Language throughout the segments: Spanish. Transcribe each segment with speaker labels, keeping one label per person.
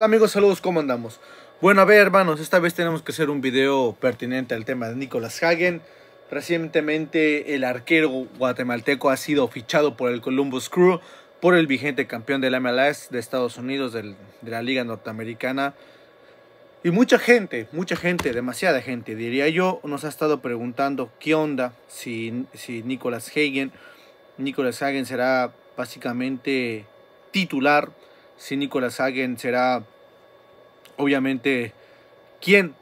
Speaker 1: Amigos, saludos, ¿cómo andamos? Bueno, a ver, hermanos, esta vez tenemos que hacer un video pertinente al tema de Nicolas Hagen. Recientemente, el arquero guatemalteco ha sido fichado por el Columbus Crew, por el vigente campeón del MLS de Estados Unidos, de la Liga Norteamericana. Y mucha gente, mucha gente, demasiada gente, diría yo, nos ha estado preguntando qué onda si, si Nicolas Hagen, Nicolas Hagen será básicamente titular si Nicolas Hagen será obviamente quien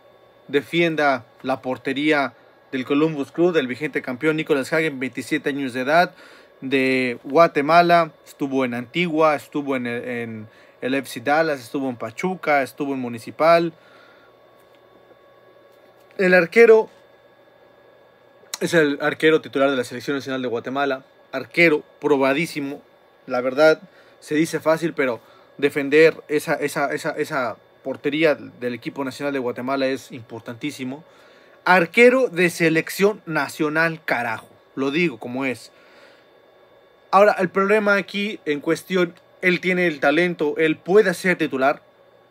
Speaker 1: defienda la portería del Columbus Club, del vigente campeón Nicolas Hagen, 27 años de edad, de Guatemala, estuvo en Antigua, estuvo en, en el FC Dallas, estuvo en Pachuca, estuvo en Municipal. El arquero es el arquero titular de la Selección Nacional de Guatemala, arquero probadísimo, la verdad se dice fácil, pero defender esa, portería del equipo nacional de Guatemala es importantísimo. Arquero de selección nacional, carajo. Lo digo como es. Ahora, el problema aquí en cuestión, él tiene el talento, él puede ser titular,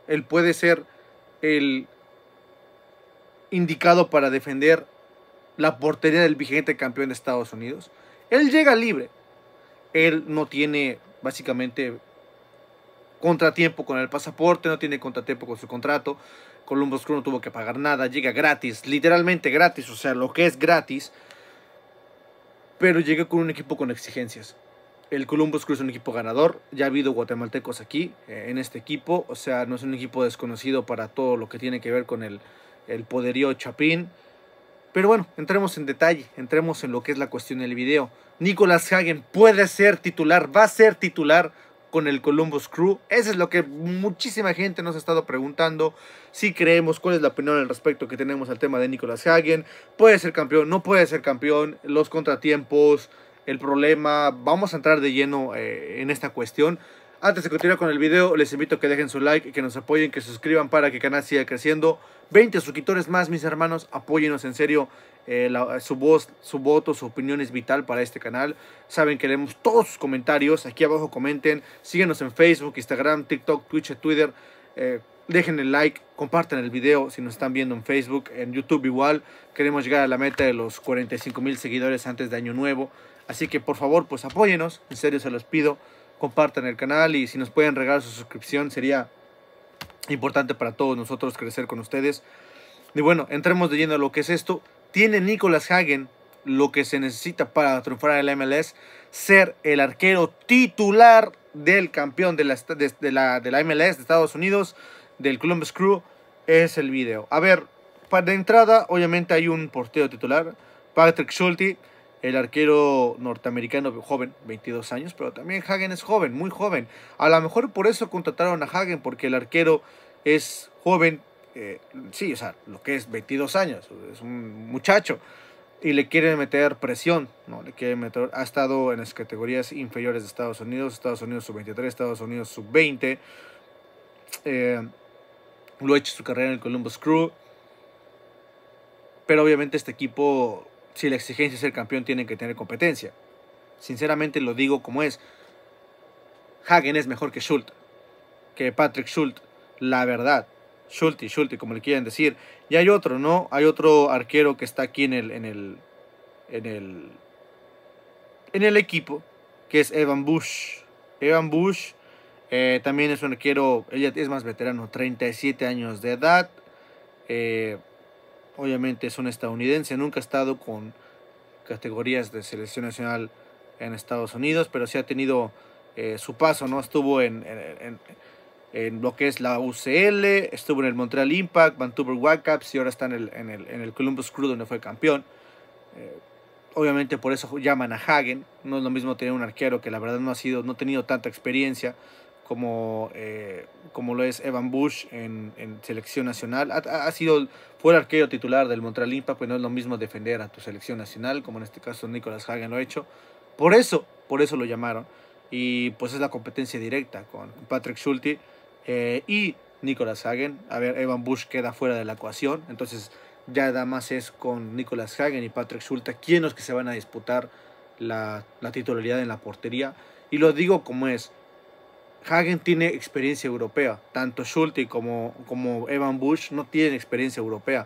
Speaker 1: él puede ser el indicado para defender la portería del vigente campeón de Estados Unidos. Él llega libre. Él no tiene básicamente contratiempo con el pasaporte, no tiene contratiempo con su contrato. Columbus Crew no tuvo que pagar nada, llega gratis, literalmente gratis, o sea, lo que es gratis. Pero llega con un equipo con exigencias. El Columbus Crew es un equipo ganador, ya ha habido guatemaltecos aquí, eh, en este equipo, o sea, no es un equipo desconocido para todo lo que tiene que ver con el, el poderío Chapín. Pero bueno, entremos en detalle, entremos en lo que es la cuestión del video. Nicolas Hagen puede ser titular, va a ser titular con el Columbus Crew? Eso es lo que muchísima gente nos ha estado preguntando. Si creemos, cuál es la opinión al respecto que tenemos al tema de Nicolas Hagen. ¿Puede ser campeón? ¿No puede ser campeón? Los contratiempos, el problema. Vamos a entrar de lleno eh, en esta cuestión. Antes de continuar con el video, les invito a que dejen su like, y que nos apoyen, que se suscriban para que el canal siga creciendo. 20 suscriptores más, mis hermanos, apóyenos en serio. Eh, su voz, su voto, su opinión es vital para este canal. Saben que leemos todos sus comentarios. Aquí abajo comenten. Síguenos en Facebook, Instagram, TikTok, Twitch, Twitter. Eh, dejen el like, compartan el video si nos están viendo en Facebook, en YouTube igual. Queremos llegar a la meta de los 45 mil seguidores antes de Año Nuevo. Así que por favor, pues apóyenos, en serio se los pido compartan el canal y si nos pueden regalar su suscripción sería importante para todos nosotros crecer con ustedes. Y bueno, entremos de lleno a lo que es esto. Tiene Nicolas Hagen lo que se necesita para triunfar en el MLS, ser el arquero titular del campeón de la, de, la, de la MLS de Estados Unidos, del Columbus Crew, es el video. A ver, para de entrada, obviamente hay un portero titular, Patrick Schulte, el arquero norteamericano joven, 22 años, pero también Hagen es joven, muy joven. A lo mejor por eso contrataron a Hagen, porque el arquero es joven, eh, sí, o sea, lo que es 22 años, es un muchacho, y le quieren meter presión, ¿no? Le quieren meter, ha estado en las categorías inferiores de Estados Unidos, Estados Unidos sub-23, Estados Unidos sub-20, eh, lo ha hecho su carrera en el Columbus Crew, pero obviamente este equipo si la exigencia es ser campeón, tienen que tener competencia. Sinceramente lo digo como es. Hagen es mejor que Schultz, que Patrick Schultz, la verdad. Schultz y Schultz. como le quieran decir. Y hay otro, ¿no? Hay otro arquero que está aquí en el, en el, en el, en el equipo, que es Evan Bush. Evan Bush eh, también es un arquero, ella es más veterano, 37 años de edad. Eh, obviamente es un estadounidense, nunca ha estado con categorías de selección nacional en Estados Unidos, pero sí ha tenido eh, su paso, ¿no? Estuvo en, lo que es la UCL, estuvo en el Montreal Impact, Vancouver Whitecaps y ahora está en el, Columbus Crew donde fue campeón. Eh, obviamente por eso llaman a Hagen, no es lo mismo tener un arquero que la verdad no ha sido, no ha tenido tanta experiencia como, eh, como lo es Evan Bush en, en selección nacional. Ha, ha, sido, fue el arquero titular del Montreal Impact, pues no es lo mismo defender a tu selección nacional, como en este caso Nicolas Hagen lo ha hecho. Por eso, por eso lo llamaron. Y pues es la competencia directa con Patrick Schulte eh, y Nicolas Hagen. A ver, Evan Bush queda fuera de la ecuación. Entonces ya nada más es con Nicolas Hagen y Patrick Schulte quienes que se van a disputar la, la titularidad en la portería. Y lo digo como es, Hagen tiene experiencia europea, tanto Schulte como, como Evan Bush no tienen experiencia europea.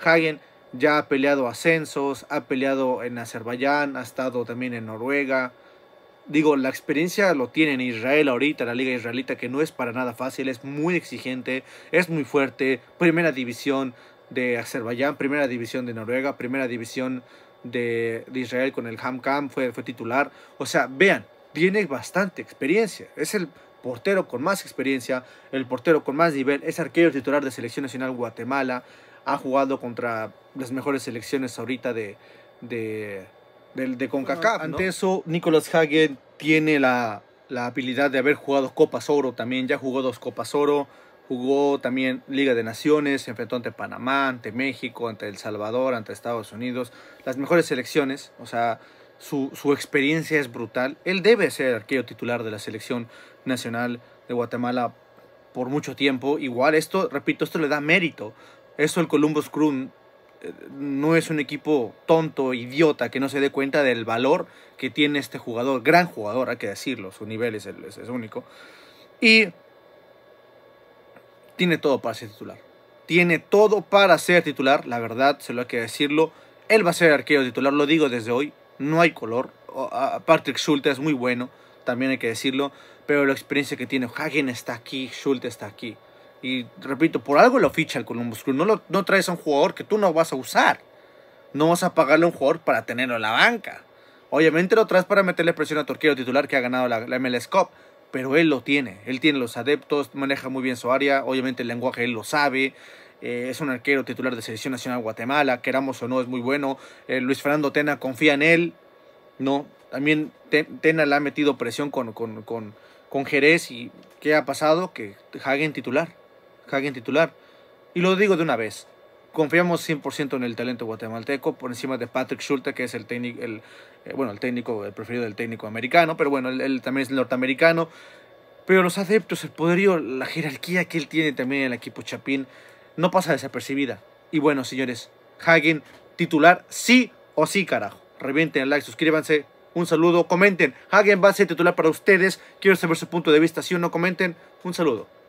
Speaker 1: Hagen ya ha peleado ascensos, ha peleado en Azerbaiyán, ha estado también en Noruega. Digo, la experiencia lo tiene en Israel ahorita, la liga israelita, que no es para nada fácil, es muy exigente, es muy fuerte. Primera división de Azerbaiyán, primera división de Noruega, primera división de, Israel con el Hamkam, fue, fue titular. O sea, vean, tiene bastante experiencia. Es el portero con más experiencia, el portero con más nivel, es arquero titular de Selección Nacional Guatemala, ha jugado contra las mejores selecciones ahorita de, de, de, de CONCACAF. ante eso, Nicolás Hagen tiene la, la, habilidad de haber jugado Copas Oro también, ya jugó dos Copas Oro, jugó también Liga de Naciones, se enfrentó ante Panamá, ante México, ante El Salvador, ante Estados Unidos, las mejores selecciones, o sea su, experiencia es brutal. Él debe ser arquero titular de la selección nacional de Guatemala por mucho tiempo. Igual esto, repito, esto le da mérito. Eso el Columbus Crew eh, no es un equipo tonto, idiota, que no se dé cuenta del valor que tiene este jugador. Gran jugador, hay que decirlo. Su nivel es, es, único. Y tiene todo para ser titular. Tiene todo para ser titular, la verdad, se lo hay que decirlo. Él va a ser arquero titular, lo digo desde hoy no hay color. Patrick Schulte es muy bueno, también hay que decirlo, pero la experiencia que tiene Hagen está aquí, Schulte está aquí. Y repito, por algo lo ficha el Columbus Crew. No, lo, no traes a un jugador que tú no vas a usar. No vas a pagarle a un jugador para tenerlo en la banca. Obviamente lo traes para meterle presión a Torquero titular que ha ganado la, la MLS Cup. Pero él lo tiene. Él tiene los adeptos, maneja muy bien su área. Obviamente el lenguaje él lo sabe. Eh, es un arquero titular de Selección Nacional de Guatemala, queramos o no, es muy bueno. Eh, Luis Fernando Tena confía en él, ¿no? También Tena le ha metido presión con, con, con, con Jerez y ¿qué ha pasado? Que Hagen titular, Hagen titular. Y lo digo de una vez, confiamos 100% en el talento guatemalteco por encima de Patrick Schulte, que es el técnico, el, eh, bueno, el técnico el preferido del técnico americano, pero bueno, él, también es norteamericano. Pero los adeptos, el poderío, la jerarquía que él tiene también en el equipo Chapín, no pasa desapercibida. Y bueno, señores, Hagen titular sí o sí, carajo. Revienten el like, suscríbanse, un saludo, comenten. Hagen va a ser titular para ustedes. Quiero saber su punto de vista, si sí o no comenten. Un saludo.